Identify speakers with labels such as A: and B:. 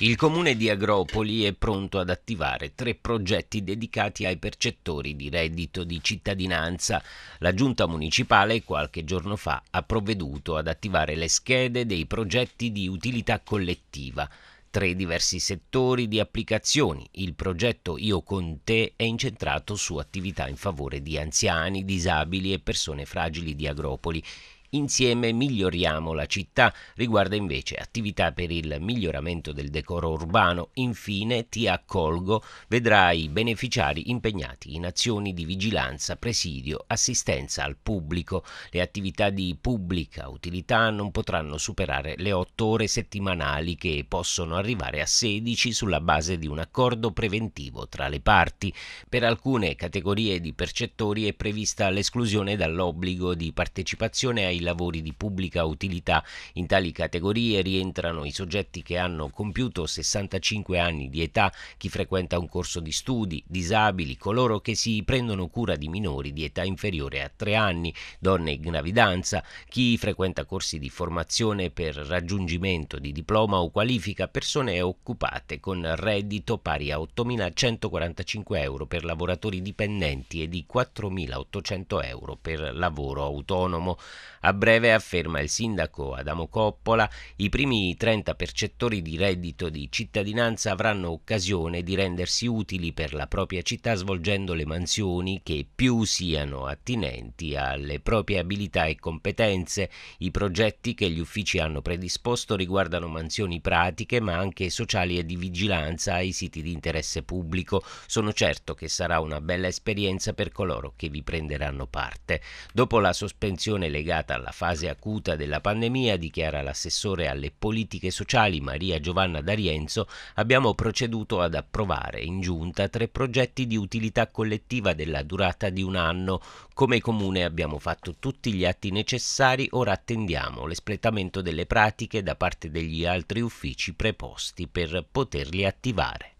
A: Il comune di Agropoli è pronto ad attivare tre progetti dedicati ai percettori di reddito di cittadinanza. La giunta municipale qualche giorno fa ha provveduto ad attivare le schede dei progetti di utilità collettiva. Tre diversi settori di applicazioni. Il progetto Io con te è incentrato su attività in favore di anziani, disabili e persone fragili di Agropoli. Insieme miglioriamo la città riguarda invece attività per il miglioramento del decoro urbano. Infine ti accolgo, vedrai i beneficiari impegnati in azioni di vigilanza, presidio, assistenza al pubblico. Le attività di pubblica utilità non potranno superare le 8 ore settimanali che possono arrivare a 16 sulla base di un accordo preventivo tra le parti. Per alcune categorie di percettori è prevista l'esclusione dall'obbligo di partecipazione ai ai lavori di pubblica utilità. In tali categorie rientrano i soggetti che hanno compiuto 65 anni di età, chi frequenta un corso di studi, disabili, coloro che si prendono cura di minori di età inferiore a 3 anni, donne in gravidanza, chi frequenta corsi di formazione per raggiungimento di diploma o qualifica, persone occupate con reddito pari a 8.145 euro per lavoratori dipendenti e di 4.800 euro per lavoro autonomo. A breve, afferma il sindaco Adamo Coppola, i primi 30 percettori di reddito di cittadinanza avranno occasione di rendersi utili per la propria città svolgendo le mansioni che più siano attinenti alle proprie abilità e competenze. I progetti che gli uffici hanno predisposto riguardano mansioni pratiche ma anche sociali e di vigilanza ai siti di interesse pubblico. Sono certo che sarà una bella esperienza per coloro che vi prenderanno parte. Dopo la sospensione legata alla fase acuta della pandemia, dichiara l'assessore alle politiche sociali Maria Giovanna D'Arienzo, abbiamo proceduto ad approvare in giunta tre progetti di utilità collettiva della durata di un anno. Come comune abbiamo fatto tutti gli atti necessari, ora attendiamo l'espletamento delle pratiche da parte degli altri uffici preposti per poterli attivare.